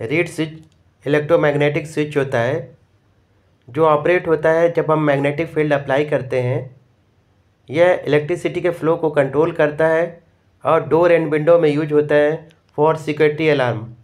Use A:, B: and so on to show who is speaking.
A: reed switch electromagnetic switch होता है जो ऑपरेट होता है जब हम मैग्नेटिक फील्ड अप्लाई करते हैं यह इलेक्ट्रिसिटी के फ्लो को कंट्रोल करता है और डोर एंड विंडो में यूज होता है फॉर सिक्योरिटी अलार्म